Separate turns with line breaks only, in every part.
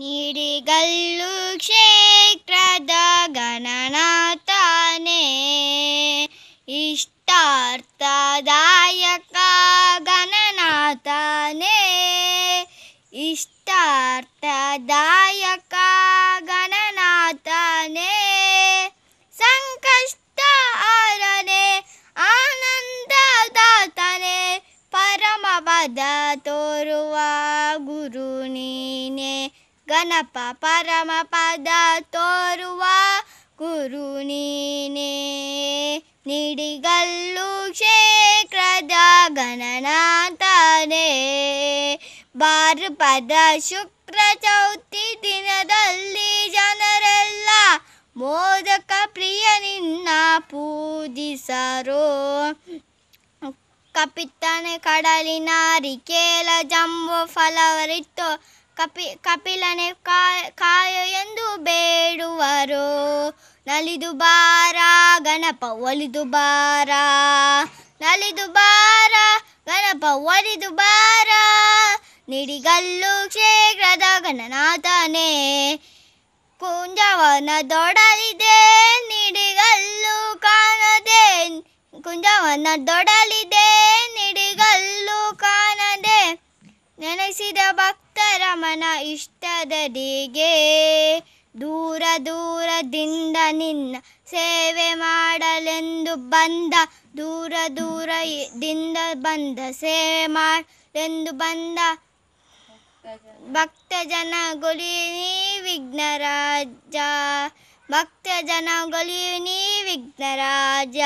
ನಿಡಿಗಲ್ಲು ಕ್ಷೇತ್ರದ ಗಣನಾಥನೇ ಇಷ್ಟಾರ್ಥದಾಯಕ ಗಣನಾಥನೇ ಇಷ್ಟಾರ್ಥದಾಯಕ ಗಣನಾಥನೇ ಸಂಕಷ್ಟ ಆರನೆ ಆನಂದದಾತನೇ ಪದ ತೋರುವ ಗಣಪ ಪರಮ ಪದ ತೋರುವ ಗುರು ನೀನೇ ನಿಡಿಗಲ್ಲು ಕ್ಷೇತ್ರದ ಗಣನಾಥನೇ ಭಾರಪದ ಶುಕ್ರ ಚೌತಿ ದಿನದಲ್ಲಿ ಜನರೆಲ್ಲ ಮೋದಕ ಪ್ರಿಯ ನಿನ್ನ ಪೂಜಿಸರು ಕಪಿತ್ತನೆ ಕಡಲಿನ ಜಂಬು ಫಲವರಿತ್ತು ಕಪಿ ಕಪಿಲನೆ ಕಾಯ ಎಂದು ಬೇಡುವರು ನಲಿದು ಬಾರ ಗಣಪ ಒಲಿದು ಬಾರ ನಲಿದು ಬಾರ ಗಣಪ ಒಲಿದು ಬಾರ ನಿಡಿಗಲ್ಲು ಕ್ಷೇತ್ರದ ಗಣನಾಥನೇ ಕುಂಜವನ ದೊಡಲಿದೆ ನಿಡಿಗಲ್ಲು ಕಾಣದೆ ಕುಂಜವನ ದೊಡಲಿದೆ ನಿಡಿಗಲ್ಲು ಕಾಣದೆ ನೆನೆಸಿದ ಭಕ್ತ ರಮನ ಇಷ್ಟದಿಗೆ ದೂರ ದೂರದಿಂದ ನಿನ್ನ ಸೇವೆ ಮಾಡಲೆಂದು ಬಂದ ದೂರ ದೂರದಿಂದ ಬಂದ ಸೇವೆ ಮಾಡಲೆಂದು ಬಂದ ಭಕ್ತ ಜನಗೊಲಿ ನೀ ವಿಘ್ನರಾಜ ಭಕ್ತ ಜನಗಳು ನೀ ವಿಘ್ನರಾಜ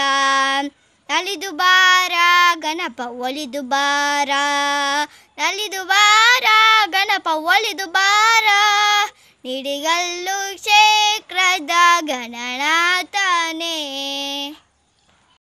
ನಲಿದು ಬಾರ ಗಣಪ ಒಲಿದು ಬಾರ ನಲಿದು ಬಾರ ಗಣಪ ಒಲಿದು ಬಾರ ನಿಡಿಗಲ್ಲು ಕ್ಷೇತ್ರದ